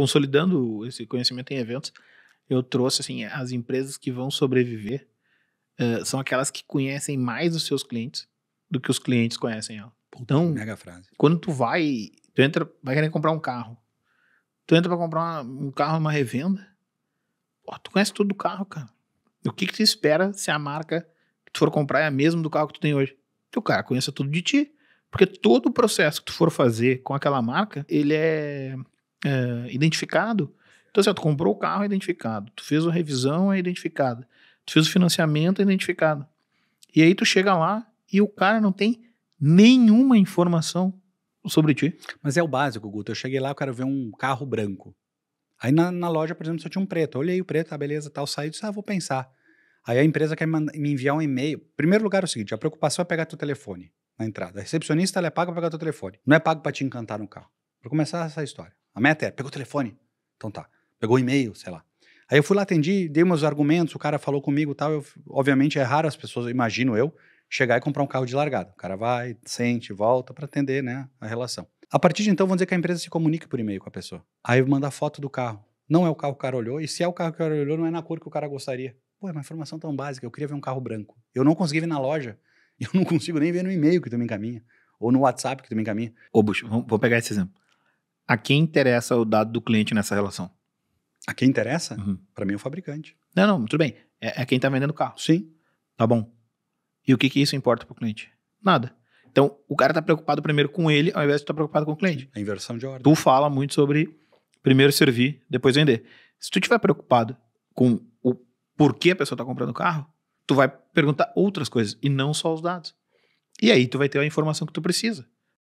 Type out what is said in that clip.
consolidando esse conhecimento em eventos, eu trouxe assim, as empresas que vão sobreviver uh, são aquelas que conhecem mais os seus clientes do que os clientes conhecem ela. então, mega frase. quando tu vai, tu entra, vai querer comprar um carro. Tu entra para comprar uma, um carro numa revenda, pô, tu conhece tudo do carro, cara. O que que tu espera se a marca que tu for comprar é a mesma do carro que tu tem hoje? Que o cara conheça tudo de ti. Porque todo o processo que tu for fazer com aquela marca, ele é é, identificado. Então, assim, ó, tu comprou o carro, é identificado. Tu fez a revisão, é identificado. Tu fez o financiamento, é identificado. E aí tu chega lá e o cara não tem nenhuma informação sobre ti. Mas é o básico, Guto. Eu cheguei lá, eu quero ver um carro branco. Aí na, na loja, por exemplo, só tinha um preto. Eu olhei o preto, tá, beleza, tal, saí disse, ah, vou pensar. Aí a empresa quer me enviar um e-mail. Primeiro lugar é o seguinte, a preocupação é pegar teu telefone na entrada. A recepcionista, ela é paga para pegar teu telefone. Não é pago para te encantar no carro. Para começar essa história meta é, pegou o telefone? Então tá. Pegou o e-mail, sei lá. Aí eu fui lá, atendi, dei meus argumentos, o cara falou comigo e tal. Eu, obviamente é raro as pessoas, imagino eu, chegar e comprar um carro de largada. O cara vai, sente, volta para atender né, a relação. A partir de então, vamos dizer que a empresa se comunica por e-mail com a pessoa. Aí mandar foto do carro. Não é o carro que o cara olhou, e se é o carro que o cara olhou, não é na cor que o cara gostaria. Pô, é uma informação tão básica, eu queria ver um carro branco. Eu não consegui ver na loja, eu não consigo nem ver no e-mail que tu me encaminha, ou no WhatsApp que tu me encaminha. Ô, Bush, vou pegar esse exemplo a quem interessa o dado do cliente nessa relação? A quem interessa? Uhum. Para mim, é o fabricante. Não, não, tudo bem. É, é quem está vendendo o carro. Sim. Tá bom. E o que, que isso importa para o cliente? Nada. Então, o cara está preocupado primeiro com ele, ao invés de estar tá preocupado com o cliente. A é inversão de ordem. Tu fala muito sobre primeiro servir, depois vender. Se tu estiver preocupado com o porquê a pessoa está comprando o carro, tu vai perguntar outras coisas e não só os dados. E aí tu vai ter a informação que tu precisa.